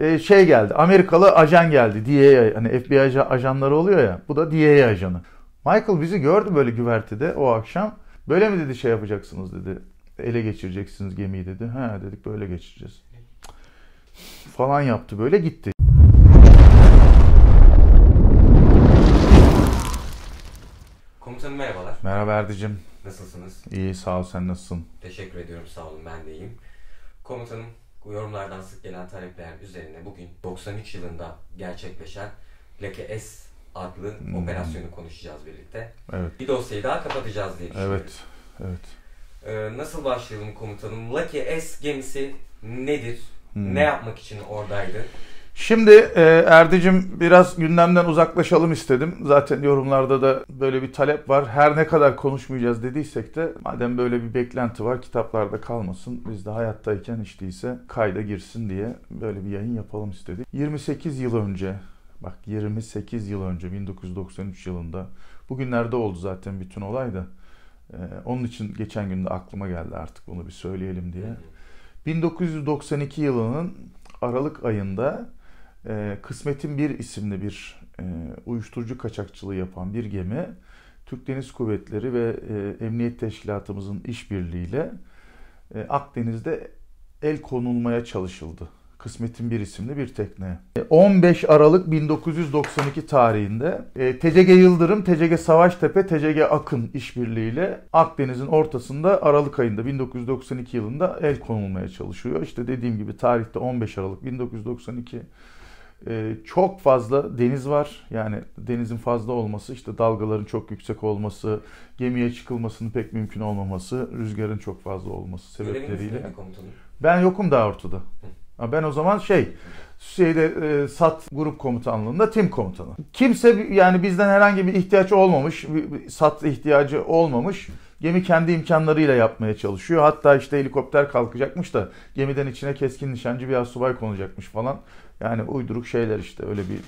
Ee, şey geldi. Amerikalı ajan geldi. DEA hani FBI ajanları oluyor ya. Bu da DEA ajanı. Michael bizi gördü böyle güvertede o akşam. Böyle mi dedi şey yapacaksınız dedi. Ele geçireceksiniz gemiyi dedi. Ha dedik böyle geçireceğiz. Falan yaptı böyle gitti. Komutanım merhabalar. Merhaba Erdicim. Nasılsınız? İyi sağ ol sen nasılsın? Teşekkür ediyorum sağ olun ben de iyiyim. Komutanım yorumlardan sık gelen talepler üzerine bugün 93 yılında gerçekleşen Leke S adlı hmm. operasyonu konuşacağız birlikte. Evet. Bir dosyayı daha kapatacağız diye düşünüyorum. Evet. Evet. Ee, nasıl başlayalım komutanım? Lucky S gemisi nedir? Hmm. Ne yapmak için oradaydı? Şimdi e, Erdicim biraz gündemden uzaklaşalım istedim. Zaten yorumlarda da böyle bir talep var. Her ne kadar konuşmayacağız dediysek de madem böyle bir beklenti var kitaplarda kalmasın. Biz de hayattayken hiç değilse kayda girsin diye böyle bir yayın yapalım istedik. 28 yıl önce bak 28 yıl önce 1993 yılında bugünlerde oldu zaten bütün olay da. E, onun için geçen gün de aklıma geldi artık bunu bir söyleyelim diye. 1992 yılının Aralık ayında e, Kısmetin Bir isimli bir e, uyuşturucu kaçakçılığı yapan bir gemi Türk Deniz Kuvvetleri ve e, Emniyet Teşkilatımızın işbirliğiyle e, Akdeniz'de el konulmaya çalışıldı. Kısmetin Bir isimli bir tekne. 15 e, Aralık 1992 tarihinde e, TCG Yıldırım, TCG Savaştepe, TCG Akın işbirliğiyle Akdeniz'in ortasında Aralık ayında 1992 yılında el konulmaya çalışıyor. İşte dediğim gibi tarihte 15 Aralık 1992 ee, çok fazla deniz var. Yani denizin fazla olması, işte dalgaların çok yüksek olması, gemiye çıkılmasının pek mümkün olmaması, rüzgarın çok fazla olması sebepleriyle. Ben yokum daha ortada. Hı. Ben o zaman şey, şeyde e, SAT grup komutanlığında tim komutanı. Kimse yani bizden herhangi bir ihtiyaç olmamış, bir, bir SAT ihtiyacı olmamış. Gemi kendi imkanlarıyla yapmaya çalışıyor. Hatta işte helikopter kalkacakmış da gemiden içine keskin nişancı bir asubay konacakmış falan. Yani uyduruk şeyler işte öyle bir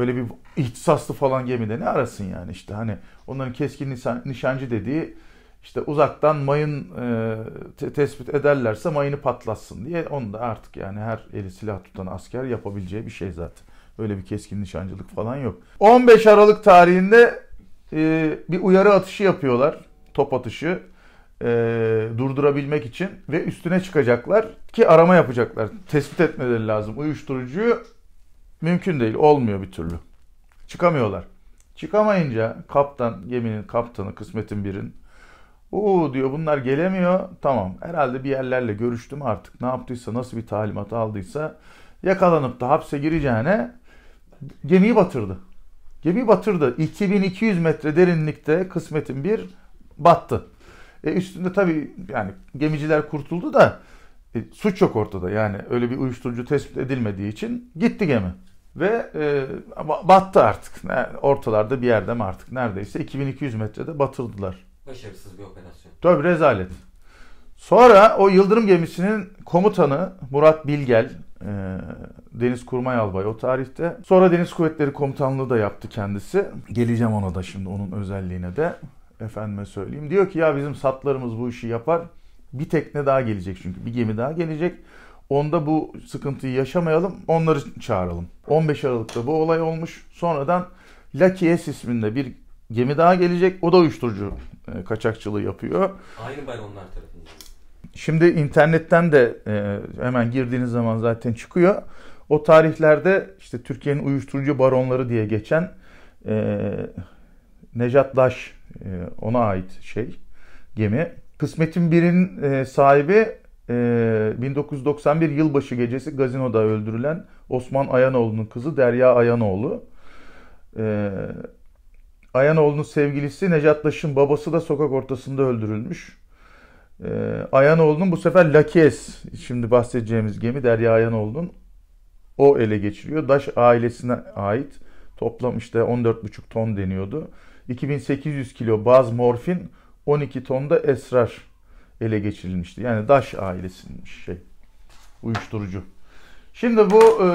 öyle bir ihtisaslı falan gemide ne arasın yani işte hani onların keskin nişan, nişancı dediği işte uzaktan mayın e, te- tespit ederlerse mayını patlatsın diye onu da artık yani her eli silah tutan asker yapabileceği bir şey zaten. Öyle bir keskin nişancılık falan yok. 15 Aralık tarihinde e, bir uyarı atışı yapıyorlar. Top atışı e, durdurabilmek için ve üstüne çıkacaklar ki arama yapacaklar. Tespit etmeleri lazım. Uyuşturucuyu mümkün değil. Olmuyor bir türlü. Çıkamıyorlar. Çıkamayınca kaptan, geminin kaptanı, kısmetin birin Uuu diyor bunlar gelemiyor. Tamam herhalde bir yerlerle görüştüm artık. Ne yaptıysa nasıl bir talimat aldıysa yakalanıp da hapse gireceğine gemiyi batırdı. Gemi batırdı. 2200 metre derinlikte kısmetin bir battı. E üstünde tabii yani gemiciler kurtuldu da e, suç yok ortada. Yani öyle bir uyuşturucu tespit edilmediği için gitti gemi. Ve e, battı artık. Ortalarda bir yerde mi artık neredeyse 2200 metrede batırdılar. Başarısız bir operasyon. Tabii rezalet. Sonra o yıldırım gemisinin komutanı Murat Bilgel, e, Deniz Kurmay Albay o tarihte. Sonra Deniz Kuvvetleri Komutanlığı da yaptı kendisi. Geleceğim ona da şimdi onun özelliğine de efendime söyleyeyim. Diyor ki ya bizim satlarımız bu işi yapar. Bir tekne daha gelecek çünkü. Bir gemi daha gelecek. Onda bu sıkıntıyı yaşamayalım. Onları çağıralım. 15 Aralık'ta bu olay olmuş. Sonradan Lucky S isminde bir gemi daha gelecek. O da uyuşturucu e, kaçakçılığı yapıyor. Aynı bayramlar tarafından. Şimdi internetten de e, hemen girdiğiniz zaman zaten çıkıyor. O tarihlerde işte Türkiye'nin uyuşturucu baronları diye geçen e, Nejat Daş e, ona ait şey gemi. Kısmet'in birin e, sahibi 1991 e, yılbaşı gecesi gazinoda öldürülen Osman Ayanoğlu'nun kızı Derya Ayanoğlu. Ayanoğlu'nun sevgilisi Necat Daş'ın babası da sokak ortasında öldürülmüş. Ayanoğlu'nun bu sefer Lakes, şimdi bahsedeceğimiz gemi Derya Ayanoğlu'nun o ele geçiriyor. Daş ailesine ait toplam işte 14,5 ton deniyordu. 2800 kilo baz morfin, 12 tonda esrar ele geçirilmişti. Yani DAŞ ailesinin şey uyuşturucu. Şimdi bu e,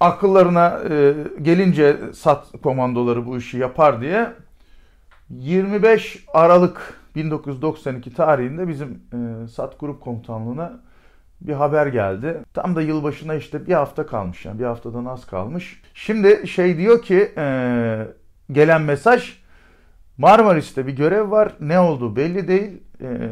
akıllarına e, gelince sat komandoları bu işi yapar diye 25 Aralık 1992 tarihinde bizim e, SAT Grup Komutanlığı'na bir haber geldi. Tam da yılbaşına işte bir hafta kalmış yani bir haftadan az kalmış. Şimdi şey diyor ki e, gelen mesaj Marmaris'te bir görev var. Ne olduğu belli değil. Ee,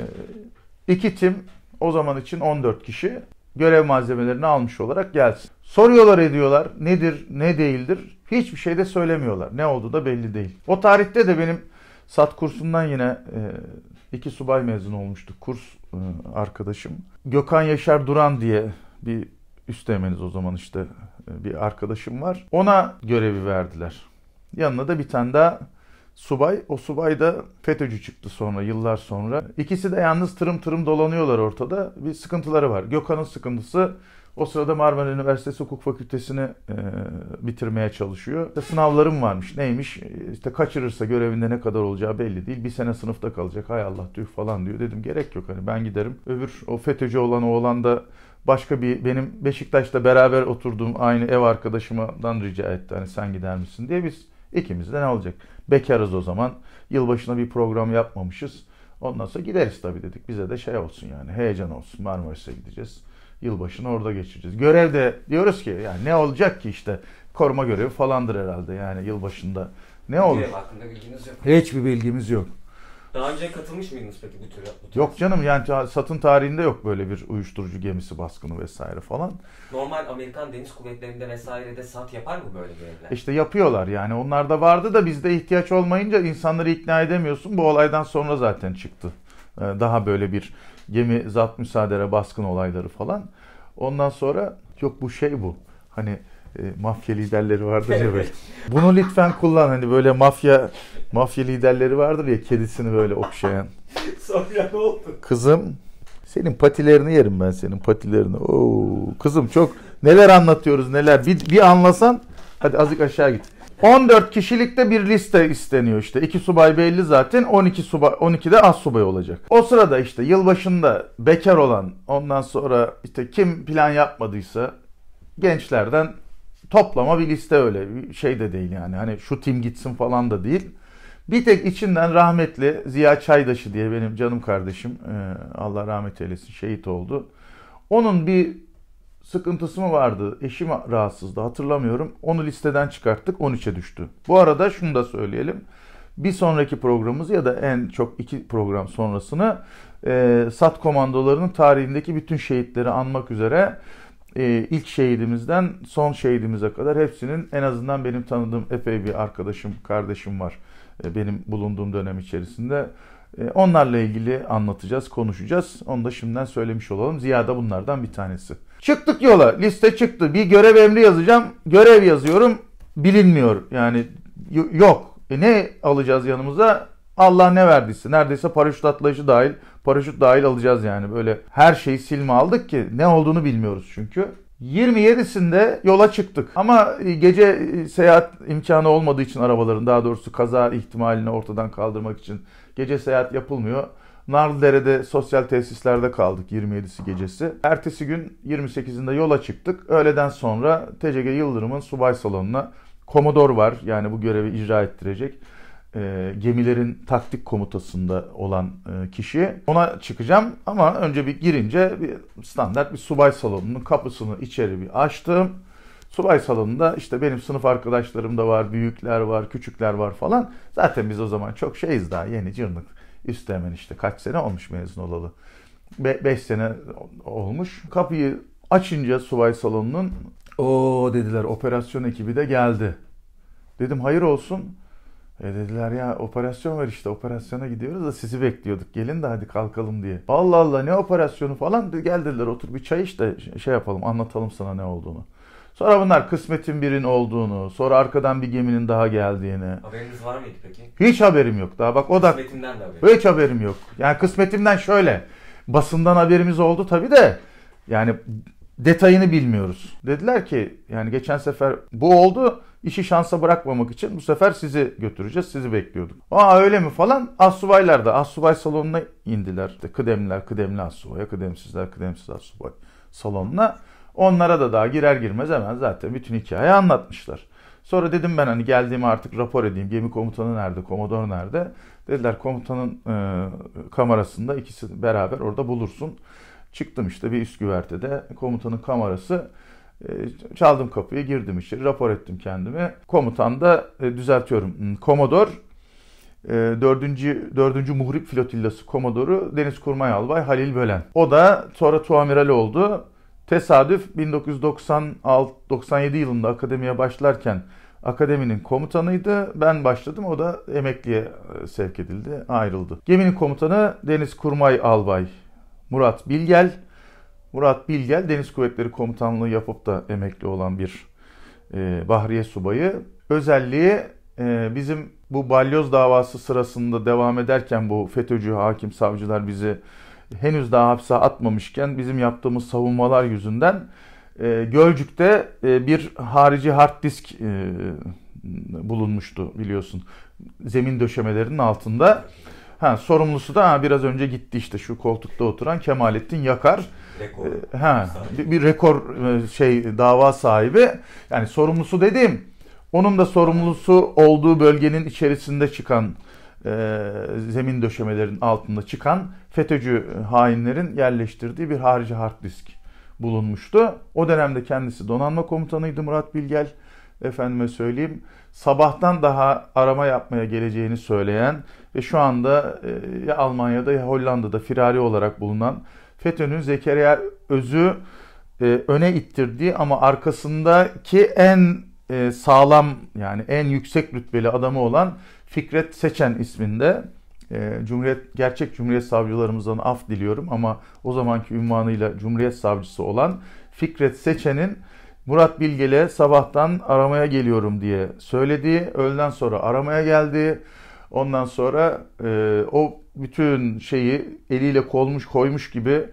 iki tim o zaman için 14 kişi görev malzemelerini almış olarak gelsin. Soruyorlar ediyorlar nedir ne değildir. Hiçbir şey de söylemiyorlar. Ne olduğu da belli değil. O tarihte de benim SAT kursundan yine e, iki subay mezun olmuştu kurs e, arkadaşım. Gökhan Yaşar Duran diye bir üstemeniz o zaman işte e, bir arkadaşım var. Ona görevi verdiler. Yanına da bir tane daha subay. O subay da FETÖ'cü çıktı sonra yıllar sonra. İkisi de yalnız tırım tırım dolanıyorlar ortada. Bir sıkıntıları var. Gökhan'ın sıkıntısı o sırada Marmara Üniversitesi Hukuk Fakültesini e, bitirmeye çalışıyor. İşte sınavlarım varmış. Neymiş? İşte kaçırırsa görevinde ne kadar olacağı belli değil. Bir sene sınıfta kalacak. Hay Allah tüh falan diyor. Dedim gerek yok hani ben giderim. Öbür o FETÖ'cü olan oğlan da başka bir benim Beşiktaş'ta beraber oturduğum aynı ev arkadaşımdan rica etti. Hani sen gider misin diye biz İkimiz de ne olacak? Bekarız o zaman. Yılbaşına bir program yapmamışız. Ondan sonra gideriz tabii dedik. Bize de şey olsun yani heyecan olsun. Marmaris'e gideceğiz. Yılbaşını orada geçireceğiz. Görev de diyoruz ki yani ne olacak ki işte koruma görevi falandır herhalde yani yılbaşında. Ne olur? Hakkında bilginiz yok. Hiçbir bilgimiz yok. Daha önce katılmış mıydınız peki bu tür? Bu yok canım yani satın tarihinde yok böyle bir uyuşturucu gemisi baskını vesaire falan. Normal Amerikan Deniz Kuvvetleri'nde vesaire de sat yapar mı böyle bir evler? İşte yapıyorlar yani. onlarda vardı da bizde ihtiyaç olmayınca insanları ikna edemiyorsun. Bu olaydan sonra zaten çıktı. Ee, daha böyle bir gemi zat müsaadere baskın olayları falan. Ondan sonra yok bu şey bu. Hani e, mafya liderleri vardır ya böyle. Bunu lütfen kullan hani böyle mafya mafya liderleri vardır ya kedisini böyle okşayan. Sonra ne oldu? Kızım senin patilerini yerim ben senin patilerini. Oo, kızım çok neler anlatıyoruz neler. Bir, bir anlasan hadi azıcık aşağı git. 14 kişilikte bir liste isteniyor işte. 2 subay belli zaten. 12 subay 12 de az subay olacak. O sırada işte yılbaşında bekar olan ondan sonra işte kim plan yapmadıysa gençlerden toplama bir liste öyle şey de değil yani hani şu tim gitsin falan da değil. Bir tek içinden rahmetli Ziya Çaydaşı diye benim canım kardeşim e, Allah rahmet eylesin şehit oldu. Onun bir sıkıntısı mı vardı eşim rahatsızdı hatırlamıyorum onu listeden çıkarttık 13'e düştü. Bu arada şunu da söyleyelim bir sonraki programımız ya da en çok iki program sonrasını e, SAT komandolarının tarihindeki bütün şehitleri anmak üzere e, ilk şehidimizden son şehidimize kadar hepsinin en azından benim tanıdığım epey bir arkadaşım, kardeşim var. E, benim bulunduğum dönem içerisinde. E, onlarla ilgili anlatacağız, konuşacağız. Onu da şimdiden söylemiş olalım. Ziyada bunlardan bir tanesi. Çıktık yola. Liste çıktı. Bir görev emri yazacağım. Görev yazıyorum. Bilinmiyor. Yani yok. E ne alacağız yanımıza? Allah ne verdiyse neredeyse paraşüt atlayışı dahil paraşüt dahil alacağız yani böyle her şeyi silme aldık ki ne olduğunu bilmiyoruz çünkü. 27'sinde yola çıktık ama e, gece e, seyahat imkanı olmadığı için arabaların daha doğrusu kaza ihtimalini ortadan kaldırmak için gece seyahat yapılmıyor. Narlıdere'de sosyal tesislerde kaldık 27'si gecesi. Ertesi gün 28'inde yola çıktık. Öğleden sonra TCG Yıldırım'ın subay salonuna komodor var yani bu görevi icra ettirecek e, gemilerin taktik komutasında olan e, kişi. Ona çıkacağım ama önce bir girince bir standart bir subay salonunun kapısını içeri bir açtım. Subay salonunda işte benim sınıf arkadaşlarım da var, büyükler var, küçükler var falan. Zaten biz o zaman çok şeyiz daha yeni cırnık. Üstü işte kaç sene olmuş mezun olalı. 5 Be- sene olmuş. Kapıyı açınca subay salonunun o dediler operasyon ekibi de geldi. Dedim hayır olsun. E dediler ya operasyon var işte operasyona gidiyoruz da sizi bekliyorduk gelin de hadi kalkalım diye. Allah Allah ne operasyonu falan de gel dediler otur bir çay iç de şey yapalım anlatalım sana ne olduğunu. Sonra bunlar kısmetin birin olduğunu, sonra arkadan bir geminin daha geldiğini. Haberiniz var mıydı peki? Hiç haberim yok daha bak o da. Kısmetimden de haberim. Hiç haberim yok. Yani kısmetimden şöyle basından haberimiz oldu tabii de yani detayını bilmiyoruz. Dediler ki yani geçen sefer bu oldu işi şansa bırakmamak için bu sefer sizi götüreceğiz sizi bekliyorduk. Aa öyle mi falan assubaylar da assubay salonuna indiler. İşte kıdemliler kıdemli assubaya kıdemsizler kıdemsiz assubay salonuna. Onlara da daha girer girmez hemen zaten bütün hikayeyi anlatmışlar. Sonra dedim ben hani geldiğimi artık rapor edeyim. Gemi komutanı nerede, komodor nerede? Dediler komutanın e, kamerasında ikisi beraber orada bulursun. Çıktım işte bir üst güvertede komutanın kamerası e, çaldım kapıyı girdim içeri rapor ettim kendimi. Komutan da e, düzeltiyorum. Hmm, Komodor e, dördüncü dördüncü Muhrip Flotillası Komodoru Deniz Kurmay Albay Halil Bölen. O da sonra tuamiral oldu. Tesadüf 1996-97 yılında akademiye başlarken akademinin komutanıydı. Ben başladım o da emekliye sevk edildi, ayrıldı. Geminin komutanı Deniz Kurmay Albay Murat Bilgel. Murat Bilgel Deniz Kuvvetleri Komutanlığı yapıp da emekli olan bir e, Bahriye Subayı. Özelliği e, bizim bu balyoz davası sırasında devam ederken bu FETÖ'cü hakim savcılar bizi henüz daha hapse atmamışken bizim yaptığımız savunmalar yüzünden e, Gölcük'te e, bir harici hard disk e, bulunmuştu biliyorsun. Zemin döşemelerinin altında. Evet. Ha, sorumlusu da ha, biraz önce gitti işte şu koltukta oturan Kemalettin Yakar. Rekor. Ee, ha, bir, bir rekor e, şey dava sahibi. Yani sorumlusu dediğim onun da sorumlusu olduğu bölgenin içerisinde çıkan e, zemin döşemelerin altında çıkan FETÖ'cü e, hainlerin yerleştirdiği bir harici hard disk bulunmuştu. O dönemde kendisi donanma komutanıydı Murat Bilgel. Efendime söyleyeyim sabahtan daha arama yapmaya geleceğini söyleyen ve şu anda e, ya Almanya'da ya Hollanda'da firari olarak bulunan FETÖ'nün Zekeriya Öz'ü e, öne ittirdiği ama arkasındaki en e, sağlam yani en yüksek rütbeli adamı olan Fikret Seçen isminde Cumhuriyet gerçek Cumhuriyet savcılarımızdan af diliyorum ama o zamanki ünvanıyla Cumhuriyet savcısı olan Fikret Seçen'in Murat Bilgele sabahtan aramaya geliyorum diye söyledi. Öğleden sonra aramaya geldi. Ondan sonra e, o bütün şeyi eliyle kolmuş koymuş gibi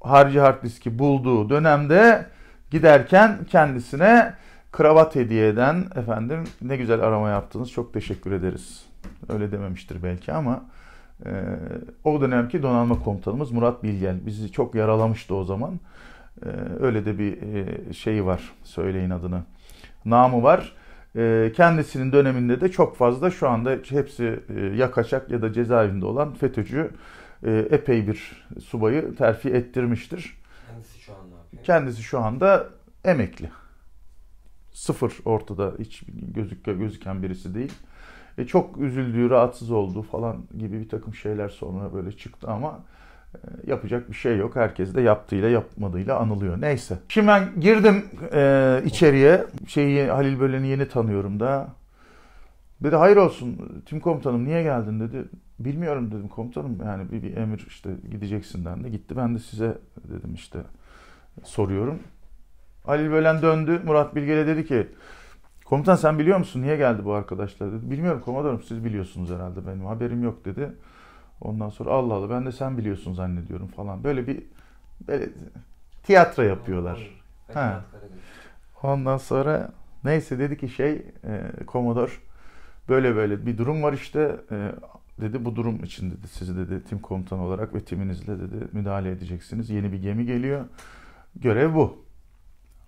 harcı hard diski bulduğu dönemde giderken kendisine kravat hediye eden efendim ne güzel arama yaptınız çok teşekkür ederiz. Öyle dememiştir belki ama e, o dönemki donanma komutanımız Murat Bilgel bizi çok yaralamıştı o zaman. Ee, öyle de bir e, şeyi var. Söyleyin adını. Namı var. Ee, kendisinin döneminde de çok fazla şu anda hepsi e, ya kaçak ya da cezaevinde olan FETÖ'cü e, epey bir subayı terfi ettirmiştir. Kendisi şu anda. Kendisi şu anda emekli. Sıfır ortada hiç gözük gözüken birisi değil. E, çok üzüldüğü, rahatsız olduğu falan gibi bir takım şeyler sonra böyle çıktı ama ee, yapacak bir şey yok. Herkes de yaptığıyla yapmadığıyla anılıyor. Neyse. Şimdi ben girdim e, içeriye. Şeyi Halil Bölen'i yeni tanıyorum da. Dedi hayır olsun Tüm komutanım niye geldin dedi. Bilmiyorum dedim komutanım yani bir, bir emir işte gideceksin dendi. Gitti ben de size dedim işte soruyorum. Halil Bölen döndü Murat Bilge'le dedi ki komutan sen biliyor musun niye geldi bu arkadaşlar dedi. Bilmiyorum komutanım siz biliyorsunuz herhalde benim haberim yok dedi. Ondan sonra Allah Allah ben de sen biliyorsun zannediyorum falan. Böyle bir böyle tiyatro yapıyorlar. Ha. Ondan sonra neyse dedi ki şey e, komodor böyle böyle bir durum var işte e, dedi bu durum için dedi sizi dedi tim komutan olarak ve timinizle dedi müdahale edeceksiniz. Yeni bir gemi geliyor. Görev bu.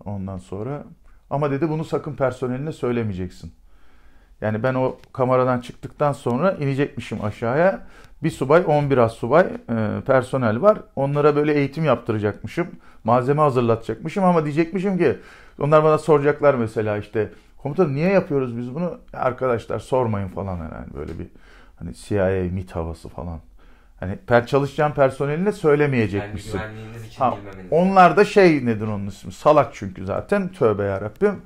Ondan sonra ama dedi bunu sakın personeline söylemeyeceksin. Yani ben o kameradan çıktıktan sonra inecekmişim aşağıya. Bir subay, 11 az subay e, personel var. Onlara böyle eğitim yaptıracakmışım. Malzeme hazırlatacakmışım ama diyecekmişim ki onlar bana soracaklar mesela işte komutan niye yapıyoruz biz bunu? Arkadaşlar sormayın falan herhalde böyle bir hani CIA, MIT havası falan. Hani per çalışacağın personeline söylemeyecekmişsin. Yani ha, onlar da şey nedir onun ismi? Salak çünkü zaten. Tövbe yarabbim.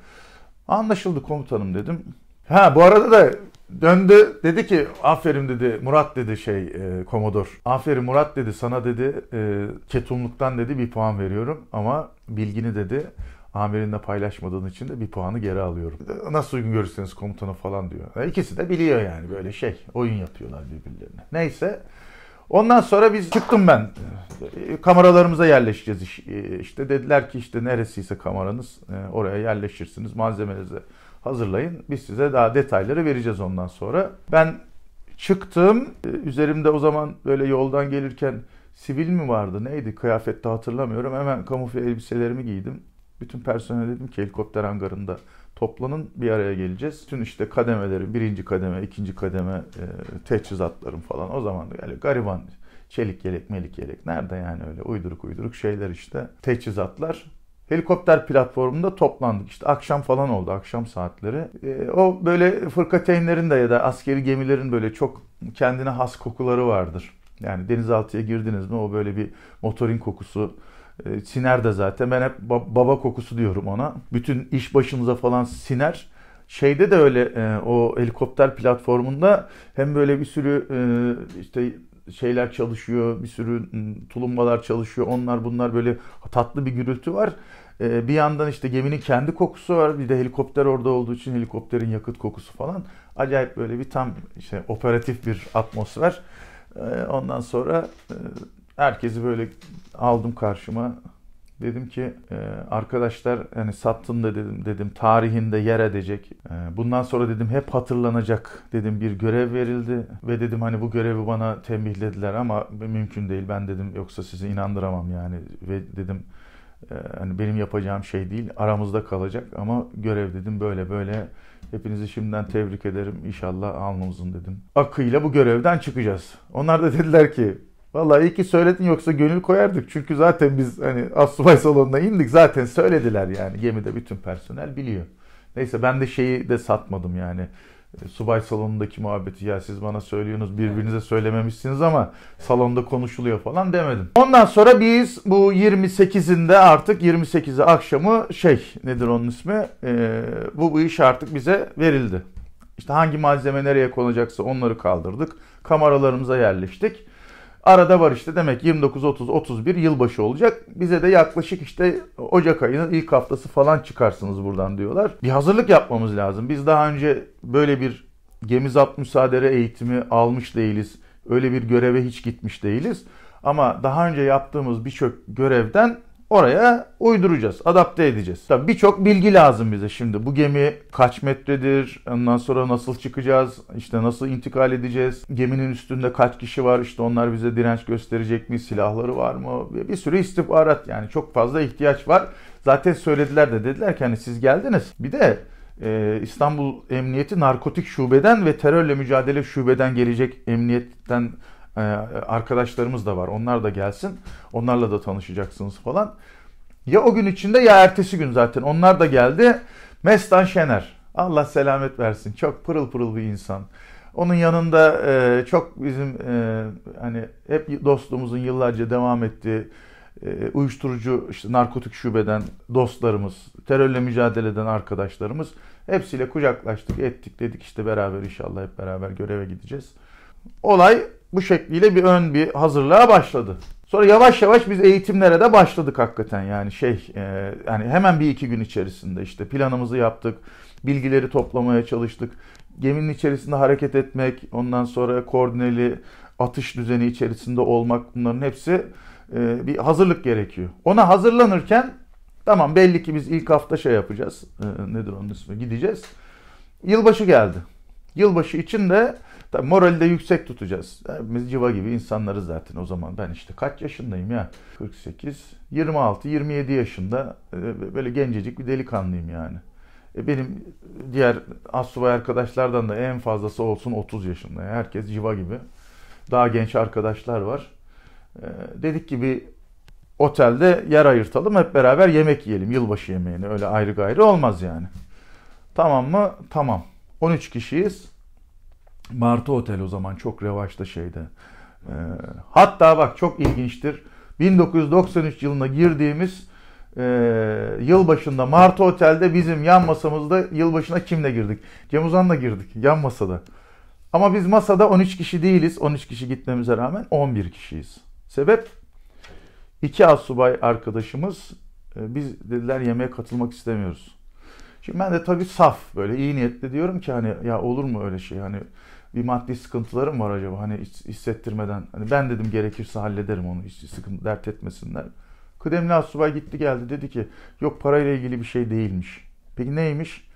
Anlaşıldı komutanım dedim. Ha bu arada da döndü dedi ki aferin dedi Murat dedi şey e, komodor. Aferin Murat dedi sana dedi e, ketumluktan dedi bir puan veriyorum ama bilgini dedi amirinle paylaşmadığın için de bir puanı geri alıyorum. Nasıl uygun görürseniz komutanı falan diyor. İkisi de biliyor yani böyle şey oyun yapıyorlar birbirlerine. Neyse Ondan sonra biz çıktım ben. E, kameralarımıza yerleşeceğiz e, işte. Dediler ki işte neresiyse kameranız e, oraya yerleşirsiniz. Malzemenizi hazırlayın. Biz size daha detayları vereceğiz ondan sonra. Ben çıktım. Ee, üzerimde o zaman böyle yoldan gelirken sivil mi vardı neydi kıyafette hatırlamıyorum. Hemen kamufle elbiselerimi giydim. Bütün personel dedim ki helikopter hangarında toplanın bir araya geleceğiz. Tüm işte kademeleri birinci kademe, ikinci kademe e, teçhizatlarım falan. O zaman yani gariban çelik yelek, melik yelek nerede yani öyle uyduruk uyduruk şeyler işte teçhizatlar helikopter platformunda toplandık. İşte akşam falan oldu, akşam saatleri. E, o böyle fırkateynlerin de ya da askeri gemilerin böyle çok kendine has kokuları vardır. Yani denizaltıya girdiniz mi o böyle bir motorin kokusu e, siner de zaten. Ben hep ba- baba kokusu diyorum ona. Bütün iş başımıza falan siner şeyde de öyle e, o helikopter platformunda hem böyle bir sürü e, işte şeyler çalışıyor, bir sürü ıı, tulumbalar çalışıyor, onlar bunlar böyle tatlı bir gürültü var. Ee, bir yandan işte geminin kendi kokusu var, bir de helikopter orada olduğu için helikopterin yakıt kokusu falan. Acayip böyle bir tam işte operatif bir atmosfer. Ee, ondan sonra ıı, herkesi böyle aldım karşıma, Dedim ki e, arkadaşlar hani sattım da dedim dedim tarihinde yer edecek. E, bundan sonra dedim hep hatırlanacak dedim bir görev verildi ve dedim hani bu görevi bana tembihlediler ama mümkün değil ben dedim yoksa sizi inandıramam yani ve dedim e, hani benim yapacağım şey değil aramızda kalacak ama görev dedim böyle böyle hepinizi şimdiden tebrik ederim inşallah alnımızın dedim. Akıyla bu görevden çıkacağız. Onlar da dediler ki Vallahi iyi ki söyledin yoksa gönül koyardık. Çünkü zaten biz hani Assubay salonuna indik zaten söylediler yani. Gemide bütün personel biliyor. Neyse ben de şeyi de satmadım yani. Subay salonundaki muhabbeti ya siz bana söylüyorsunuz birbirinize söylememişsiniz ama salonda konuşuluyor falan demedim. Ondan sonra biz bu 28'inde artık 28'i akşamı şey nedir onun ismi ee, bu, bu iş artık bize verildi. İşte hangi malzeme nereye konacaksa onları kaldırdık. Kameralarımıza yerleştik. Arada var işte demek 29 30 31 yılbaşı olacak. Bize de yaklaşık işte Ocak ayının ilk haftası falan çıkarsınız buradan diyorlar. Bir hazırlık yapmamız lazım. Biz daha önce böyle bir gemi zapt müsaadere eğitimi almış değiliz. Öyle bir göreve hiç gitmiş değiliz. Ama daha önce yaptığımız birçok görevden Oraya uyduracağız, adapte edeceğiz. Tabii birçok bilgi lazım bize şimdi. Bu gemi kaç metredir, ondan sonra nasıl çıkacağız, İşte nasıl intikal edeceğiz, geminin üstünde kaç kişi var, İşte onlar bize direnç gösterecek mi, silahları var mı? Bir sürü istihbarat yani çok fazla ihtiyaç var. Zaten söylediler de dediler ki hani siz geldiniz. Bir de e, İstanbul Emniyeti Narkotik Şubeden ve Terörle Mücadele Şubeden gelecek emniyetten ee, arkadaşlarımız da var. Onlar da gelsin. Onlarla da tanışacaksınız falan. Ya o gün içinde ya ertesi gün zaten. Onlar da geldi. Mestan Şener. Allah selamet versin. Çok pırıl pırıl bir insan. Onun yanında e, çok bizim e, hani hep dostluğumuzun yıllarca devam ettiği e, uyuşturucu işte narkotik şubeden dostlarımız, terörle mücadele eden arkadaşlarımız hepsiyle kucaklaştık, ettik. Dedik işte beraber inşallah hep beraber göreve gideceğiz. Olay bu şekliyle bir ön bir hazırlığa başladı. Sonra yavaş yavaş biz eğitimlere de başladık hakikaten yani şey e, yani hemen bir iki gün içerisinde işte planımızı yaptık, bilgileri toplamaya çalıştık. Geminin içerisinde hareket etmek, ondan sonra koordineli atış düzeni içerisinde olmak bunların hepsi e, bir hazırlık gerekiyor. Ona hazırlanırken tamam belli ki biz ilk hafta şey yapacağız. E, nedir onun ismi? Gideceğiz. Yılbaşı geldi. Yılbaşı için de Tabii morali de yüksek tutacağız. Biz civa gibi insanları zaten o zaman. Ben işte kaç yaşındayım ya? 48, 26-27 yaşında e, böyle gencecik bir delikanlıyım yani. E, benim diğer asubay arkadaşlardan da en fazlası olsun 30 yaşında. Herkes civa gibi. Daha genç arkadaşlar var. E, dedik ki bir otelde yer ayırtalım hep beraber yemek yiyelim yılbaşı yemeğini. Öyle ayrı gayrı olmaz yani. Tamam mı? Tamam. 13 kişiyiz. Martı Otel o zaman çok revaçta şeydi. E, ee, hatta bak çok ilginçtir. 1993 yılına girdiğimiz e, yılbaşında Martı Otel'de bizim yan masamızda yılbaşına kimle girdik? Cem Uzan'la girdik yan masada. Ama biz masada 13 kişi değiliz. 13 kişi gitmemize rağmen 11 kişiyiz. Sebep? İki asubay arkadaşımız e, biz dediler yemeğe katılmak istemiyoruz. Şimdi ben de tabii saf böyle iyi niyetle diyorum ki hani ya olur mu öyle şey hani bir maddi sıkıntılarım var acaba hani hiç hissettirmeden. Hani ben dedim gerekirse hallederim onu hiç sıkıntı dert etmesinler. Kıdemli Asubay gitti geldi dedi ki yok parayla ilgili bir şey değilmiş. Peki neymiş?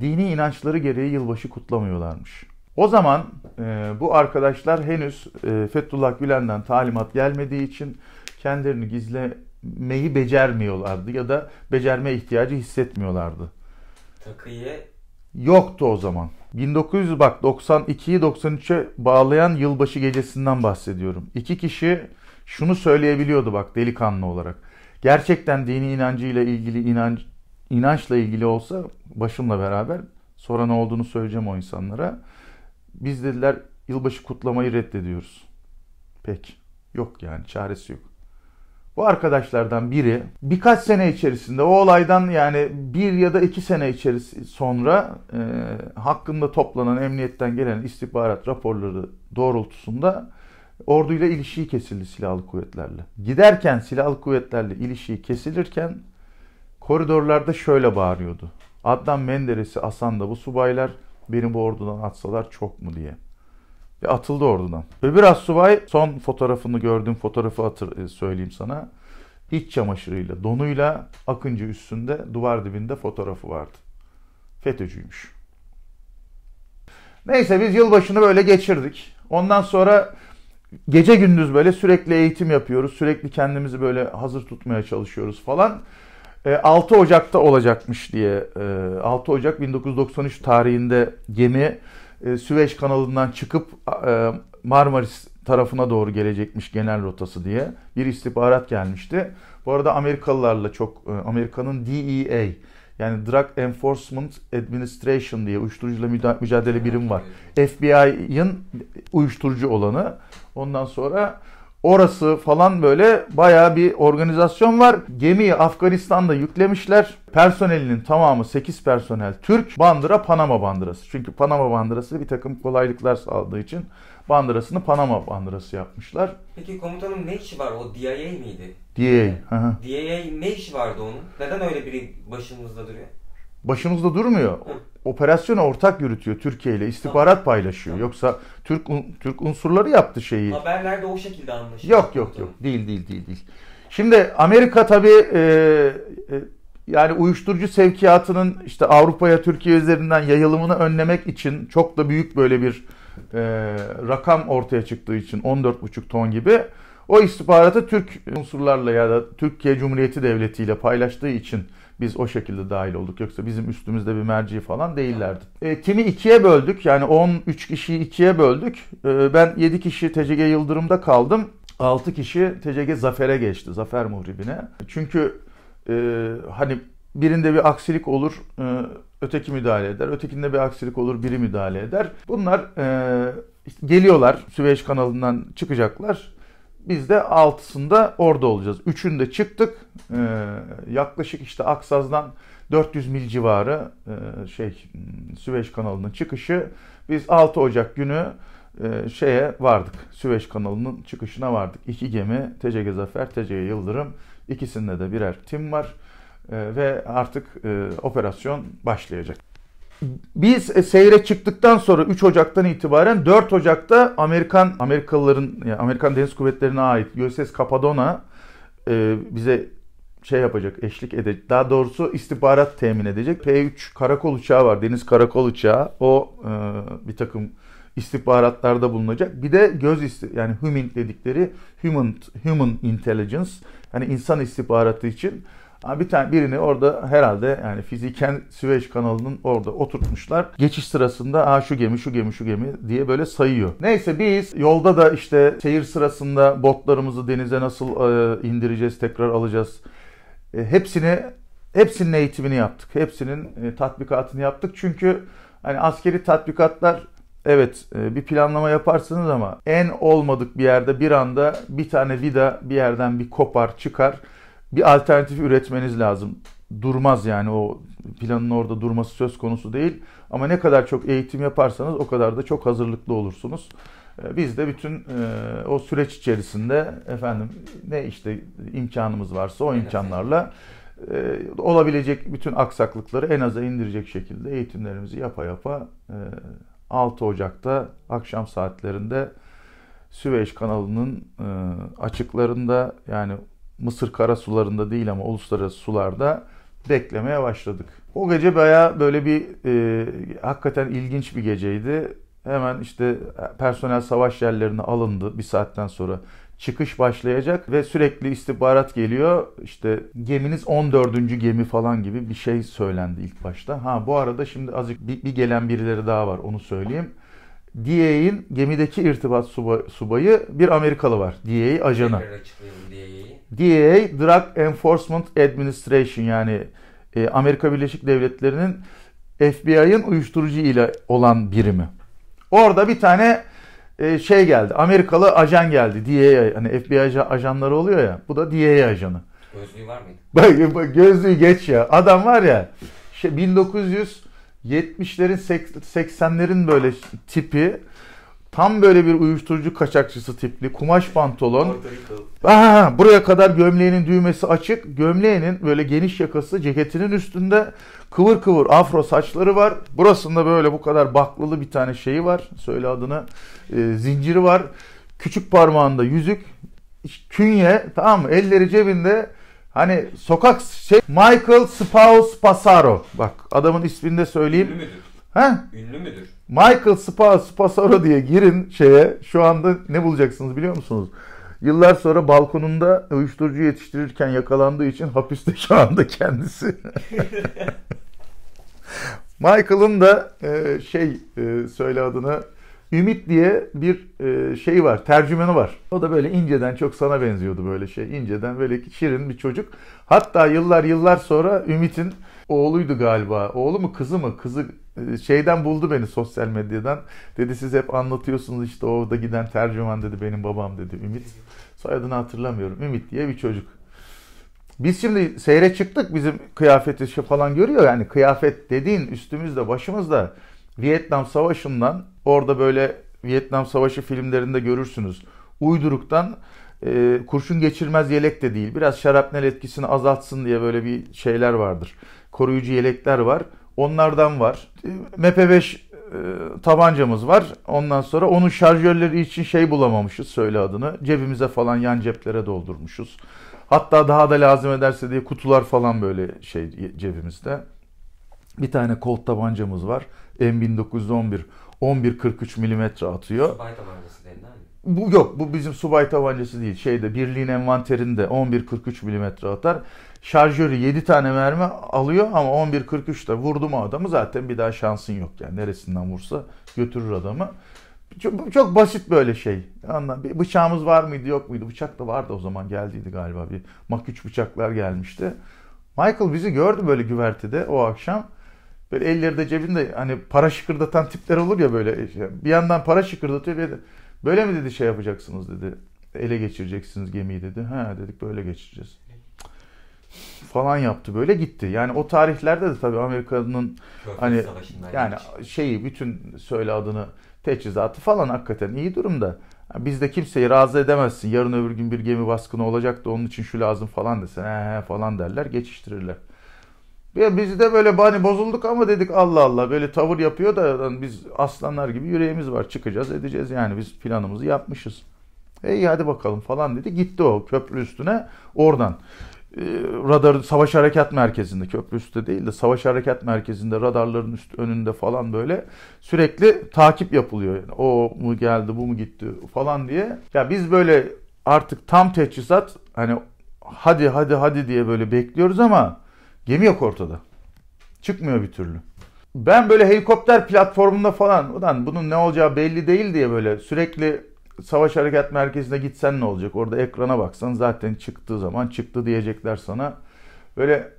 Dini inançları gereği yılbaşı kutlamıyorlarmış. O zaman e, bu arkadaşlar henüz e, Fethullah Gülen'den talimat gelmediği için kendilerini gizlemeyi becermiyorlardı ya da becerme ihtiyacı hissetmiyorlardı. Takıya yoktu o zaman. 1900 bak 92'yi 93'e bağlayan yılbaşı gecesinden bahsediyorum. İki kişi şunu söyleyebiliyordu bak delikanlı olarak. Gerçekten dini inancıyla ilgili inanç inançla ilgili olsa başımla beraber sonra ne olduğunu söyleyeceğim o insanlara. Biz dediler yılbaşı kutlamayı reddediyoruz. Pek yok yani çaresi yok. Bu arkadaşlardan biri birkaç sene içerisinde o olaydan yani bir ya da iki sene içerisinde sonra e, hakkında toplanan emniyetten gelen istihbarat raporları doğrultusunda orduyla ilişiği kesildi silahlı kuvvetlerle. Giderken silahlı kuvvetlerle ilişiği kesilirken koridorlarda şöyle bağırıyordu. Adnan Menderes'i asan da bu subaylar beni bu ordudan atsalar çok mu diye ve atıldı ordudan. Öbür assubay son fotoğrafını gördüğüm fotoğrafı hatır, e, söyleyeyim sana. İç çamaşırıyla, donuyla Akıncı üstünde duvar dibinde fotoğrafı vardı. FETÖ'cüymüş. Neyse biz yılbaşını böyle geçirdik. Ondan sonra gece gündüz böyle sürekli eğitim yapıyoruz. Sürekli kendimizi böyle hazır tutmaya çalışıyoruz falan. 6 e, Ocak'ta olacakmış diye 6 e, Ocak 1993 tarihinde gemi e, Süveyş kanalından çıkıp e, Marmaris tarafına doğru gelecekmiş genel rotası diye bir istihbarat gelmişti. Bu arada Amerikalılarla çok e, Amerika'nın DEA yani Drug Enforcement Administration diye uyuşturucuyla mücadele birim var. FBI'ın uyuşturucu olanı. Ondan sonra Orası falan böyle baya bir organizasyon var. Gemiyi Afganistan'da yüklemişler. Personelinin tamamı 8 personel Türk. Bandıra Panama bandırası. Çünkü Panama bandırası bir takım kolaylıklar sağladığı için bandırasını Panama bandırası yapmışlar. Peki komutanın ne işi var? O DIA miydi? DIA. DIA ne işi vardı onun? Neden öyle biri başımızda duruyor? başımızda durmuyor. Operasyonu ortak yürütüyor Türkiye ile istihbarat tamam. paylaşıyor. Tamam. Yoksa Türk un, Türk unsurları yaptı şeyi. Haberlerde o şekilde anlaşılıyor. Yok yok yok. Değil değil değil değil. Şimdi Amerika tabii e, e, yani uyuşturucu sevkiyatının işte Avrupa'ya Türkiye üzerinden yayılımını önlemek için çok da büyük böyle bir e, rakam ortaya çıktığı için 14,5 ton gibi o istihbaratı Türk unsurlarla ya da Türkiye Cumhuriyeti Devleti ile paylaştığı için biz o şekilde dahil olduk. Yoksa bizim üstümüzde bir merci falan değillerdi. E, kimi ikiye böldük. Yani 13 kişiyi ikiye böldük. E, ben 7 kişi TCG Yıldırım'da kaldım. 6 kişi TCG Zafer'e geçti. Zafer muhribine. Çünkü e, hani birinde bir aksilik olur. E, öteki müdahale eder. Ötekinde bir aksilik olur. Biri müdahale eder. Bunlar e, işte geliyorlar. Süveyş kanalından çıkacaklar biz de 6'sında orada olacağız. 3'ünde çıktık. Ee, yaklaşık işte Aksaz'dan 400 mil civarı e, şey Süveyş kanalının çıkışı. Biz 6 Ocak günü e, şeye vardık. Süveyş kanalının çıkışına vardık. İki gemi TCG Zafer, TCG Yıldırım ikisinde de birer tim var. E, ve artık e, operasyon başlayacak biz e, seyre çıktıktan sonra 3 Ocak'tan itibaren 4 Ocak'ta Amerikan Amerikalıların yani Amerikan Deniz Kuvvetleri'ne ait USS Capadona e, bize şey yapacak, eşlik edecek. Daha doğrusu istihbarat temin edecek. P3 karakol uçağı var. Deniz karakol uçağı. O e, bir takım istihbaratlarda bulunacak. Bir de göz isti yani humint dedikleri human human intelligence yani insan istihbaratı için bir tane birini orada herhalde yani fiziken Süveyş kanalının orada oturtmuşlar. Geçiş sırasında Aa, şu gemi şu gemi şu gemi diye böyle sayıyor. Neyse biz yolda da işte seyir sırasında botlarımızı denize nasıl e, indireceğiz tekrar alacağız. E, hepsini hepsinin eğitimini yaptık. Hepsinin e, tatbikatını yaptık. Çünkü hani askeri tatbikatlar evet e, bir planlama yaparsınız ama en olmadık bir yerde bir anda bir tane vida bir yerden bir kopar çıkar bir alternatif üretmeniz lazım. Durmaz yani o planın orada durması söz konusu değil. Ama ne kadar çok eğitim yaparsanız o kadar da çok hazırlıklı olursunuz. Ee, biz de bütün e, o süreç içerisinde efendim ne işte imkanımız varsa o imkanlarla e, olabilecek bütün aksaklıkları en aza indirecek şekilde eğitimlerimizi yapa yapa 6 e, Ocak'ta akşam saatlerinde Süveyş kanalının açıklarında yani Mısır karasularında değil ama uluslararası sularda beklemeye başladık. O gece baya böyle bir e, hakikaten ilginç bir geceydi. Hemen işte personel savaş yerlerine alındı bir saatten sonra. Çıkış başlayacak ve sürekli istihbarat geliyor. İşte geminiz 14. gemi falan gibi bir şey söylendi ilk başta. Ha bu arada şimdi azıcık bir, bir gelen birileri daha var onu söyleyeyim. DA'in gemideki irtibat subayı bir Amerikalı var. DA e ajanı. DEA Drug Enforcement Administration yani e, Amerika Birleşik Devletleri'nin FBI'ın uyuşturucu ile olan birimi. Orada bir tane e, şey geldi. Amerikalı ajan geldi. DEA hani FBI ajanları oluyor ya. Bu da DEA ajanı. Gözlüğü var mıydı? Bak, bak gözlüğü geç ya. Adam var ya. Şey 1970'lerin 80'lerin böyle tipi Tam böyle bir uyuşturucu kaçakçısı tipli kumaş pantolon. Aha, buraya kadar gömleğinin düğmesi açık. Gömleğinin böyle geniş yakası ceketinin üstünde kıvır kıvır afro saçları var. Burasında böyle bu kadar baklalı bir tane şeyi var. Söyle adını. E, zinciri var. Küçük parmağında yüzük. Künye tamam mı? Elleri cebinde. Hani sokak şey Michael Spaus Pasaro. Bak adamın ismini de söyleyeyim. Ünlü müdür? Ha? Ünlü müdür? Michael Spa Spasaro diye girin şeye. Şu anda ne bulacaksınız biliyor musunuz? Yıllar sonra balkonunda uyuşturucu yetiştirirken yakalandığı için hapiste şu anda kendisi. Michael'ın da e, şey e, söyle adını Ümit diye bir e, şey var, tercümanı var. O da böyle inceden çok sana benziyordu böyle şey. İnceden böyle şirin bir çocuk. Hatta yıllar yıllar sonra Ümit'in oğluydu galiba. Oğlu mu kızı mı? Kızı şeyden buldu beni sosyal medyadan. Dedi siz hep anlatıyorsunuz işte orada giden tercüman dedi benim babam dedi Ümit. Soyadını hatırlamıyorum. Ümit diye bir çocuk. Biz şimdi seyre çıktık bizim kıyafeti şey falan görüyor yani kıyafet dediğin üstümüzde başımızda Vietnam Savaşı'ndan orada böyle Vietnam Savaşı filmlerinde görürsünüz. Uyduruktan e, kurşun geçirmez yelek de değil. Biraz şarapnel etkisini azaltsın diye böyle bir şeyler vardır. Koruyucu yelekler var. Onlardan var. MP5 e, tabancamız var. Ondan sonra onun şarjörleri için şey bulamamışız söyle adını. Cebimize falan yan ceplere doldurmuşuz. Hatta daha da lazım ederse diye kutular falan böyle şey cebimizde. Bir tane Colt tabancamız var. M1911 11.43 mm atıyor. Subay tabancası denilen bu yok bu bizim subay tabancası değil. Şeyde birliğin envanterinde 11.43 mm atar şarjörü 7 tane mermi alıyor ama 11.43'te vurdu mu adamı zaten bir daha şansın yok yani neresinden vursa götürür adamı. Çok, çok basit böyle şey. Anla, bir bıçağımız var mıydı yok muydu? Bıçak da vardı o zaman geldiydi galiba bir Mak 3 bıçaklar gelmişti. Michael bizi gördü böyle güvertede o akşam. Böyle elleri de cebinde hani para şıkırdatan tipler olur ya böyle. Bir yandan para şıkırdatıyor. Bir de, böyle mi dedi şey yapacaksınız dedi. Ele geçireceksiniz gemiyi dedi. Ha dedik böyle geçireceğiz falan yaptı böyle gitti. Yani o tarihlerde de tabii Amerika'nın hani yani hiç. şeyi bütün söyle adını teçhizatı falan hakikaten iyi durumda. Yani bizde kimseyi razı edemezsin. Yarın öbür gün bir gemi baskını olacak da onun için şu lazım falan desen. He falan derler geçiştirirler. Ya biz de böyle hani bozulduk ama dedik Allah Allah böyle tavır yapıyor da biz aslanlar gibi yüreğimiz var çıkacağız edeceğiz yani biz planımızı yapmışız. E hadi bakalım falan dedi gitti o köprü üstüne oradan. Ee, radar savaş harekat merkezinde köprü üstte değil de savaş harekat merkezinde radarların üst önünde falan böyle sürekli takip yapılıyor. Yani, o mu geldi bu mu gitti falan diye. Ya biz böyle artık tam teçhizat hani hadi hadi hadi diye böyle bekliyoruz ama gemi yok ortada. Çıkmıyor bir türlü. Ben böyle helikopter platformunda falan ulan bunun ne olacağı belli değil diye böyle sürekli Savaş Harekat Merkezi'ne gitsen ne olacak? Orada ekrana baksan zaten çıktığı zaman çıktı diyecekler sana. Böyle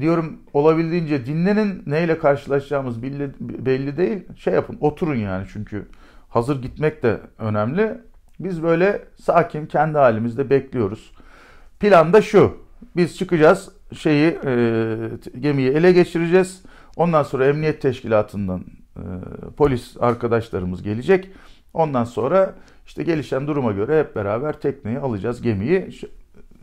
diyorum olabildiğince dinlenin neyle karşılaşacağımız belli, belli değil. Şey yapın oturun yani çünkü hazır gitmek de önemli. Biz böyle sakin kendi halimizde bekliyoruz. Plan da şu. Biz çıkacağız şeyi e, gemiyi ele geçireceğiz. Ondan sonra emniyet teşkilatından e, polis arkadaşlarımız gelecek. Ondan sonra işte gelişen duruma göre hep beraber tekneyi alacağız, gemiyi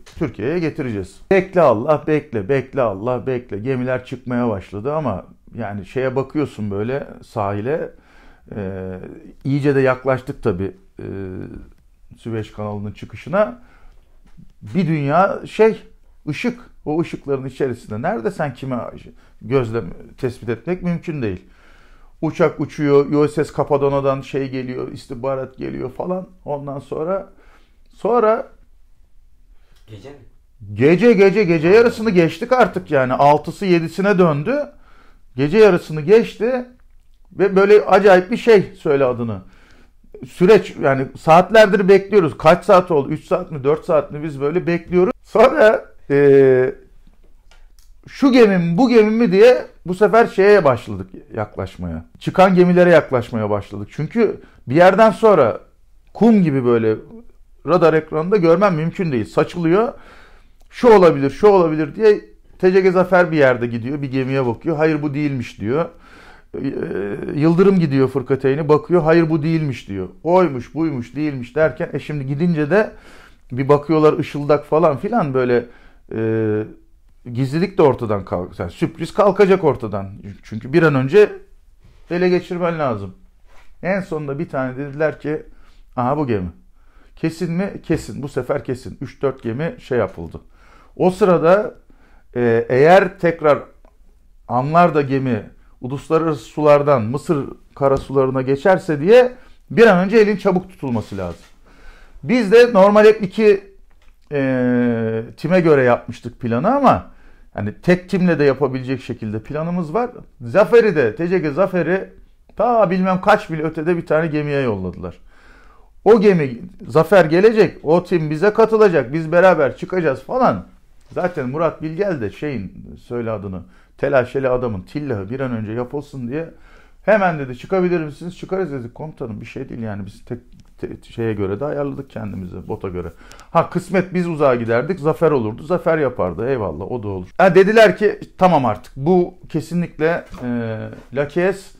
Türkiye'ye getireceğiz. Bekle Allah, bekle, bekle Allah, bekle. Gemiler çıkmaya başladı ama yani şeye bakıyorsun böyle sahile. E, iyice de yaklaştık tabii e, Süveyş kanalının çıkışına. Bir dünya şey, ışık. O ışıkların içerisinde nerede sen kime gözlem tespit etmek mümkün değil uçak uçuyor, USS Kapadona'dan şey geliyor, istihbarat geliyor falan. Ondan sonra sonra gece mi? Gece gece gece yarısını geçtik artık yani. 6'sı 7'sine döndü. Gece yarısını geçti ve böyle acayip bir şey söyle adını. Süreç yani saatlerdir bekliyoruz. Kaç saat oldu? 3 saat mi 4 saat mi biz böyle bekliyoruz. Sonra ee, şu gemim bu gemim mi diye bu sefer şeye başladık yaklaşmaya. Çıkan gemilere yaklaşmaya başladık. Çünkü bir yerden sonra kum gibi böyle radar ekranında görmem mümkün değil. Saçılıyor. Şu olabilir, şu olabilir diye TCG Zafer bir yerde gidiyor. Bir gemiye bakıyor. Hayır bu değilmiş diyor. Ee, yıldırım gidiyor fırkateyni bakıyor. Hayır bu değilmiş diyor. Oymuş, buymuş, değilmiş derken e şimdi gidince de bir bakıyorlar ışıldak falan filan böyle e, gizlilik de ortadan kalk, yani sürpriz kalkacak ortadan. Çünkü bir an önce ele geçirmen lazım. En sonunda bir tane dediler ki aha bu gemi. Kesin mi? Kesin. Bu sefer kesin. 3-4 gemi şey yapıldı. O sırada e, eğer tekrar anlar da gemi uluslararası sulardan Mısır karasularına geçerse diye bir an önce elin çabuk tutulması lazım. Biz de normal hep iki e, time göre yapmıştık planı ama yani tek timle de yapabilecek şekilde planımız var. Zafer'i de, TCG Zafer'i ta bilmem kaç mil ötede bir tane gemiye yolladılar. O gemi, Zafer gelecek, o tim bize katılacak, biz beraber çıkacağız falan. Zaten Murat Bilgel de şeyin, söyle adını, telaşeli adamın tillahı bir an önce yapılsın diye hemen dedi çıkabilir misiniz? Çıkarız dedi komutanım bir şey değil yani biz tek şeye göre de ayarladık kendimizi bota göre. Ha kısmet biz uzağa giderdik zafer olurdu. Zafer yapardı eyvallah o da olur. Ha, dediler ki tamam artık bu kesinlikle e, Lakes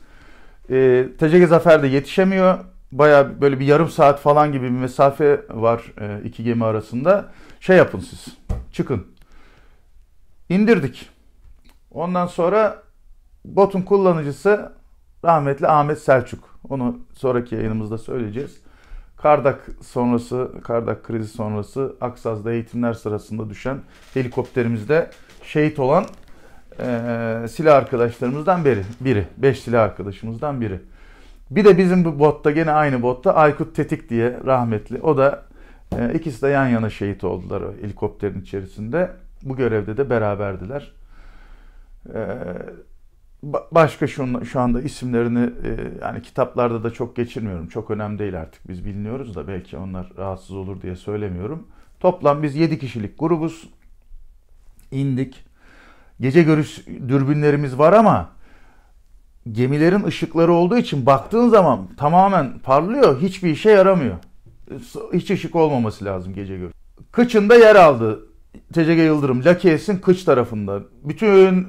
e, TCG Zafer yetişemiyor. Baya böyle bir yarım saat falan gibi bir mesafe var e, iki gemi arasında. Şey yapın siz çıkın. İndirdik. Ondan sonra botun kullanıcısı rahmetli Ahmet Selçuk. Onu sonraki yayınımızda söyleyeceğiz. Kardak sonrası, Kardak krizi sonrası Aksaz'da eğitimler sırasında düşen helikopterimizde şehit olan e, silah arkadaşlarımızdan biri. Biri. Beş silah arkadaşımızdan biri. Bir de bizim bu botta gene aynı botta Aykut Tetik diye rahmetli. O da e, ikisi de yan yana şehit oldular o helikopterin içerisinde. Bu görevde de beraberdiler. Eee başka şu, şu anda isimlerini e, yani kitaplarda da çok geçirmiyorum. Çok önemli değil artık. Biz biliniyoruz da belki onlar rahatsız olur diye söylemiyorum. Toplam biz 7 kişilik grubuz. İndik. Gece görüş dürbünlerimiz var ama gemilerin ışıkları olduğu için baktığın zaman tamamen parlıyor. Hiçbir işe yaramıyor. Hiç ışık olmaması lazım gece görüş. Kıçında yer aldı TCG Yıldırım. Lakies'in kıç tarafında. Bütün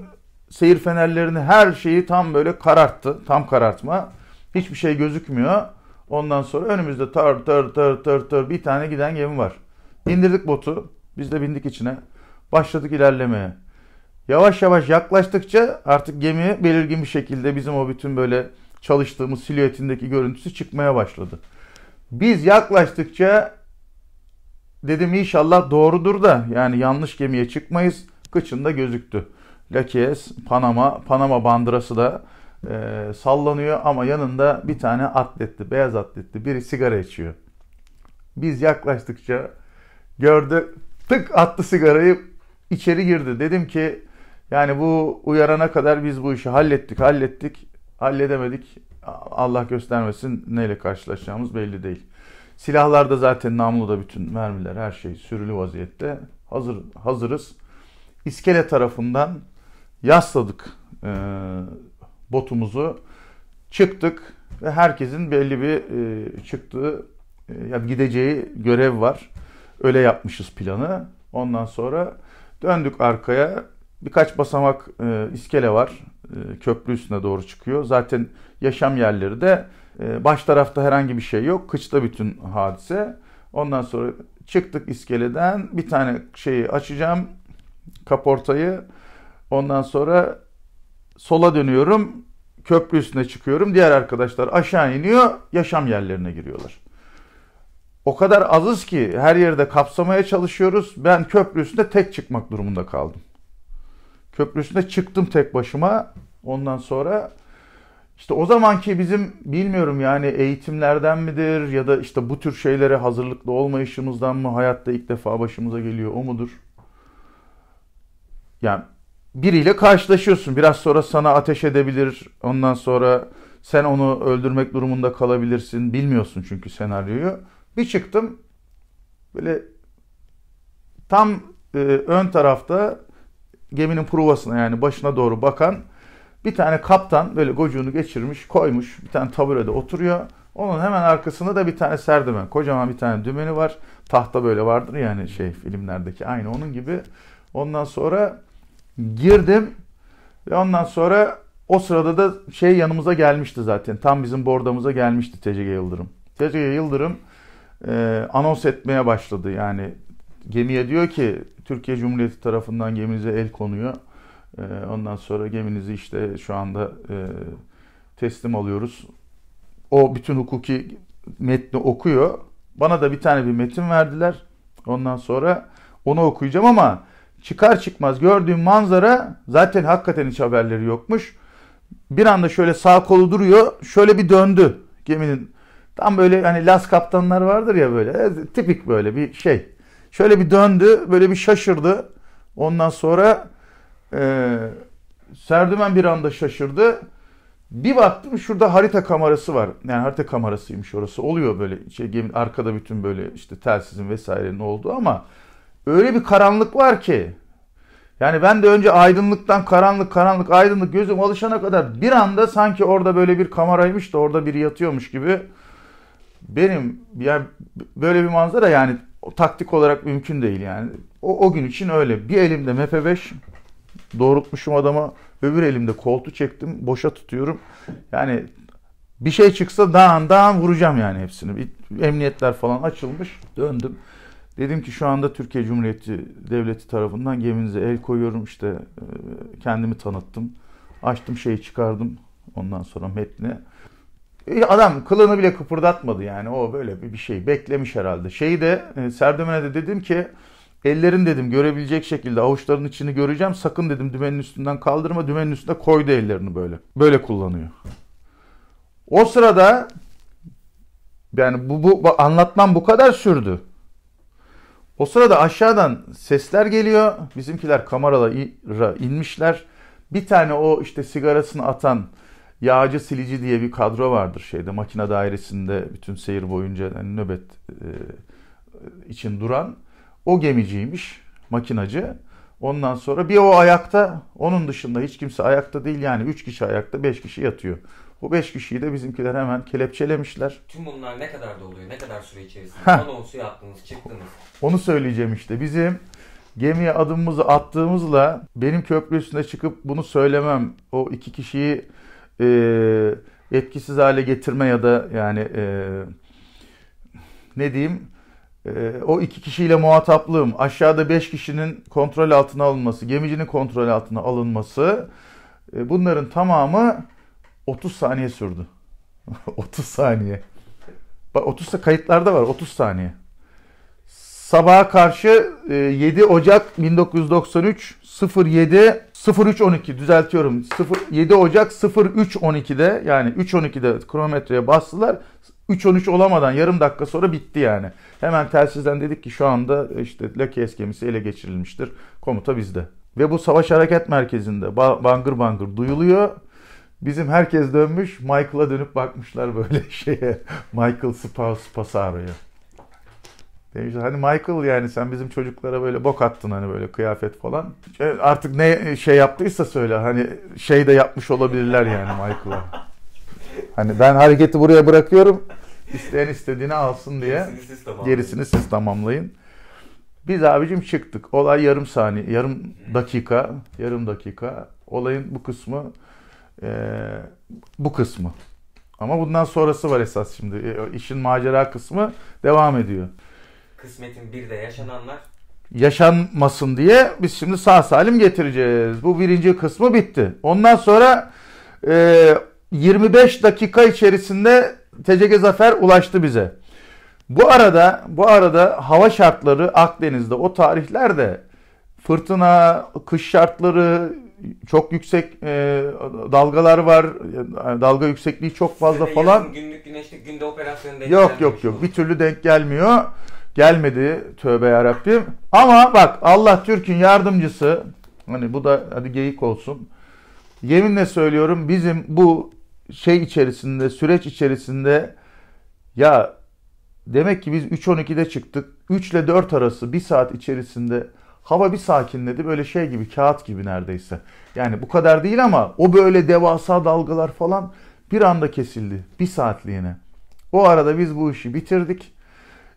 seyir fenerlerini her şeyi tam böyle kararttı. Tam karartma. Hiçbir şey gözükmüyor. Ondan sonra önümüzde tar tar tar tar tar bir tane giden gemi var. İndirdik botu. Biz de bindik içine. Başladık ilerlemeye. Yavaş yavaş yaklaştıkça artık gemi belirgin bir şekilde bizim o bütün böyle çalıştığımız silüetindeki görüntüsü çıkmaya başladı. Biz yaklaştıkça dedim inşallah doğrudur da yani yanlış gemiye çıkmayız. Kıçında gözüktü. Lakies, Panama, Panama bandırası da e, sallanıyor ama yanında bir tane atletli, beyaz atletli biri sigara içiyor. Biz yaklaştıkça gördü, tık attı sigarayı, içeri girdi. Dedim ki yani bu uyarana kadar biz bu işi hallettik, hallettik, halledemedik. Allah göstermesin neyle karşılaşacağımız belli değil. Silahlarda zaten da bütün mermiler her şey sürülü vaziyette. Hazır hazırız. İskele tarafından yasladık e, botumuzu. Çıktık ve herkesin belli bir e, çıktığı e, gideceği görev var. Öyle yapmışız planı. Ondan sonra döndük arkaya. Birkaç basamak e, iskele var. E, köprü üstüne doğru çıkıyor. Zaten yaşam yerleri de e, baş tarafta herhangi bir şey yok. Kıçta bütün hadise. Ondan sonra çıktık iskeleden. Bir tane şeyi açacağım. Kaportayı Ondan sonra sola dönüyorum, köprü üstüne çıkıyorum. Diğer arkadaşlar aşağı iniyor, yaşam yerlerine giriyorlar. O kadar azız ki her yerde kapsamaya çalışıyoruz. Ben köprü üstünde tek çıkmak durumunda kaldım. Köprü üstünde çıktım tek başıma. Ondan sonra işte o zamanki bizim bilmiyorum yani eğitimlerden midir ya da işte bu tür şeylere hazırlıklı olmayışımızdan mı hayatta ilk defa başımıza geliyor o mudur? Yani biriyle karşılaşıyorsun. Biraz sonra sana ateş edebilir. Ondan sonra sen onu öldürmek durumunda kalabilirsin. Bilmiyorsun çünkü senaryoyu. Bir çıktım. Böyle tam e, ön tarafta geminin provasına yani başına doğru bakan bir tane kaptan böyle gocuğunu geçirmiş, koymuş. Bir tane taburede oturuyor. Onun hemen arkasında da bir tane serdiven. Kocaman bir tane dümeni var. Tahta böyle vardır yani şey filmlerdeki aynı onun gibi. Ondan sonra girdim ve ondan sonra o sırada da şey yanımıza gelmişti zaten. Tam bizim bordamıza gelmişti TCG Yıldırım. TCG Yıldırım e, anons etmeye başladı. Yani gemiye diyor ki Türkiye Cumhuriyeti tarafından geminize el konuyor. E, ondan sonra geminizi işte şu anda e, teslim alıyoruz. O bütün hukuki metni okuyor. Bana da bir tane bir metin verdiler. Ondan sonra onu okuyacağım ama çıkar çıkmaz gördüğüm manzara zaten hakikaten hiç haberleri yokmuş. Bir anda şöyle sağ kolu duruyor. Şöyle bir döndü geminin. Tam böyle hani las kaptanlar vardır ya böyle. E, tipik böyle bir şey. Şöyle bir döndü. Böyle bir şaşırdı. Ondan sonra e, Serdümen bir anda şaşırdı. Bir baktım şurada harita kamerası var. Yani harita kamerasıymış orası. Oluyor böyle şey, gemi, arkada bütün böyle işte telsizin vesairenin olduğu ama öyle bir karanlık var ki. Yani ben de önce aydınlıktan karanlık karanlık aydınlık gözüm alışana kadar bir anda sanki orada böyle bir kameraymış da orada biri yatıyormuş gibi. Benim yani böyle bir manzara yani taktik olarak mümkün değil yani. O, o gün için öyle. Bir elimde MP5 doğrultmuşum adama. Öbür elimde koltu çektim. Boşa tutuyorum. Yani bir şey çıksa dağın dağın vuracağım yani hepsini. Emniyetler falan açılmış. Döndüm. Dedim ki şu anda Türkiye Cumhuriyeti Devleti tarafından geminize el koyuyorum. İşte e, kendimi tanıttım. Açtım şeyi çıkardım. Ondan sonra metni. E, adam kılını bile kıpırdatmadı yani. O böyle bir şey beklemiş herhalde. Şeyi de e, Serdömen'e de dedim ki ellerin dedim görebilecek şekilde avuçların içini göreceğim. Sakın dedim dümenin üstünden kaldırma. Dümenin üstünde koydu ellerini böyle. Böyle kullanıyor. O sırada yani bu, bu anlatmam bu kadar sürdü. O sırada aşağıdan sesler geliyor. Bizimkiler kameralara inmişler. Bir tane o işte sigarasını atan yağcı silici diye bir kadro vardır şeyde makine dairesinde bütün seyir boyunca yani nöbet e, için duran o gemiciymiş makinacı. Ondan sonra bir o ayakta onun dışında hiç kimse ayakta değil yani 3 kişi ayakta 5 kişi yatıyor. Bu beş kişiyi de bizimkiler hemen kelepçelemişler. Tüm bunlar ne kadar doluyor, Ne kadar süre içerisinde? Heh. Anonsu yaptınız, çıktınız. Onu söyleyeceğim işte. Bizim gemiye adımımızı attığımızla benim köprü üstüne çıkıp bunu söylemem. O iki kişiyi e, etkisiz hale getirme ya da yani e, ne diyeyim e, o iki kişiyle muhataplığım aşağıda beş kişinin kontrol altına alınması gemicinin kontrol altına alınması e, bunların tamamı 30 saniye sürdü. 30 saniye. Bak 30 da kayıtlarda var 30 saniye. Sabaha karşı 7 e, Ocak 1993 07 0312 düzeltiyorum. 7 Ocak 0312'de yani 3.12'de kronometreye bastılar. 3.13 olamadan yarım dakika sonra bitti yani. Hemen telsizden dedik ki şu anda işte Lakeyes gemisi ele geçirilmiştir. Komuta bizde. Ve bu savaş hareket merkezinde bangır bangır duyuluyor. Bizim herkes dönmüş, Michael'a dönüp bakmışlar böyle şeye. Michael Spasaro'ya. Demişler hani Michael yani sen bizim çocuklara böyle bok attın hani böyle kıyafet falan. E, artık ne şey yaptıysa söyle hani şey de yapmış olabilirler yani Michael'a. Hani ben hareketi buraya bırakıyorum. İsteyen istediğini alsın diye. Gerisini siz tamamlayın. Gerisini siz tamamlayın. Biz abicim çıktık. Olay yarım saniye, yarım dakika, yarım dakika. Olayın bu kısmı ee, bu kısmı. Ama bundan sonrası var esas şimdi. E, işin macera kısmı devam ediyor. Kısmetin bir de yaşananlar. Yaşanmasın diye biz şimdi sağ salim getireceğiz. Bu birinci kısmı bitti. Ondan sonra e, 25 dakika içerisinde TCG Zafer ulaştı bize. Bu arada bu arada hava şartları Akdeniz'de o tarihlerde fırtına, kış şartları, çok yüksek e, dalgalar var. Yani dalga yüksekliği çok fazla Size falan. Yazın, günlük güneşlik günde operasyon denk Yok yok yok. Olur. Bir türlü denk gelmiyor. Gelmedi tövbe yarabbim. Ama bak Allah Türk'ün yardımcısı hani bu da hadi geyik olsun. Yeminle söylüyorum bizim bu şey içerisinde süreç içerisinde ya demek ki biz 3.12'de çıktık. 3 ile 4 arası bir saat içerisinde Hava bir sakinledi böyle şey gibi kağıt gibi neredeyse. Yani bu kadar değil ama o böyle devasa dalgalar falan bir anda kesildi. Bir saatliğine. O arada biz bu işi bitirdik.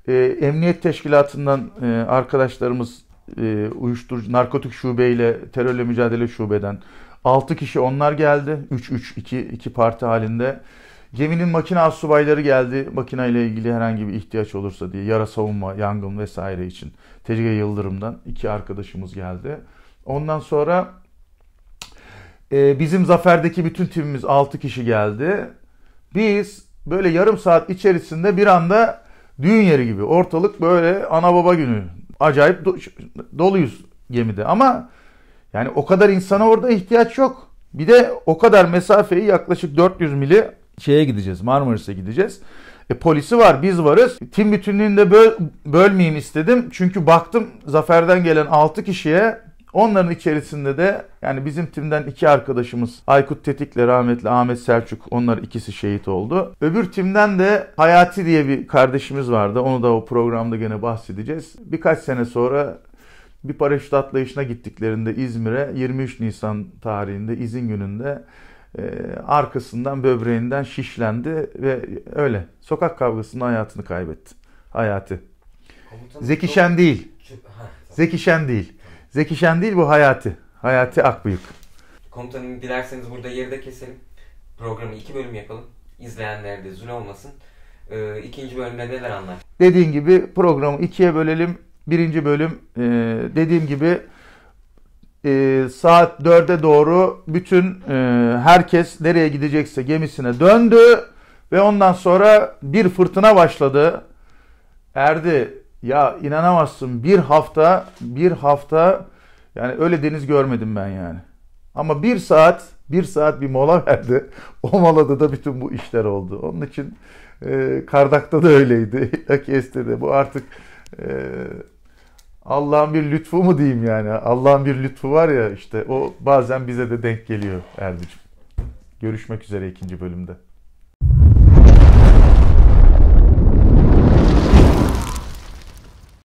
Ee, Emniyet Teşkilatı'ndan e, arkadaşlarımız e, uyuşturucu, narkotik şubeyle, terörle mücadele şubeden 6 kişi onlar geldi. 3-3-2 iki parti halinde. Geminin makine asubayları geldi. Makine ile ilgili herhangi bir ihtiyaç olursa diye yara savunma, yangın vesaire için. Tecrübe Yıldırım'dan iki arkadaşımız geldi. Ondan sonra e, bizim Zafer'deki bütün timimiz 6 kişi geldi. Biz böyle yarım saat içerisinde bir anda düğün yeri gibi ortalık böyle ana baba günü. Acayip do- doluyuz gemide ama yani o kadar insana orada ihtiyaç yok. Bir de o kadar mesafeyi yaklaşık 400 mili şeye gideceğiz. Marmaris'e gideceğiz. E, polisi var, biz varız. Tim bütünlüğünü de böl bölmeyeyim istedim. Çünkü baktım Zafer'den gelen 6 kişiye Onların içerisinde de yani bizim timden iki arkadaşımız Aykut Tetik'le rahmetli Ahmet Selçuk onlar ikisi şehit oldu. Öbür timden de Hayati diye bir kardeşimiz vardı. Onu da o programda gene bahsedeceğiz. Birkaç sene sonra bir paraşüt atlayışına gittiklerinde İzmir'e 23 Nisan tarihinde izin gününde ee, arkasından böbreğinden şişlendi ve öyle sokak kavgasında hayatını kaybetti. Hayati. Komutanım Zeki Şen değil. Zeki Şen değil. Zeki Şen değil bu Hayati. Hayati Akbıyık. Komutanım dilerseniz burada yeri de keselim. Programı iki bölüm yapalım. İzleyenler de zul olmasın. Ee, ikinci bölümde neler anlar? Dediğim gibi programı ikiye bölelim. Birinci bölüm e, dediğim gibi e, saat 4'e doğru bütün e, herkes nereye gidecekse gemisine döndü ve ondan sonra bir fırtına başladı. Erdi ya inanamazsın bir hafta bir hafta yani öyle deniz görmedim ben yani. Ama bir saat bir saat bir mola verdi. O molada da bütün bu işler oldu. Onun için e, Kardak'ta da öyleydi. Akes'te de bu artık e, Allah'ın bir lütfu mu diyeyim yani? Allah'ın bir lütfu var ya işte o bazen bize de denk geliyor Erdi'cim. Görüşmek üzere ikinci bölümde.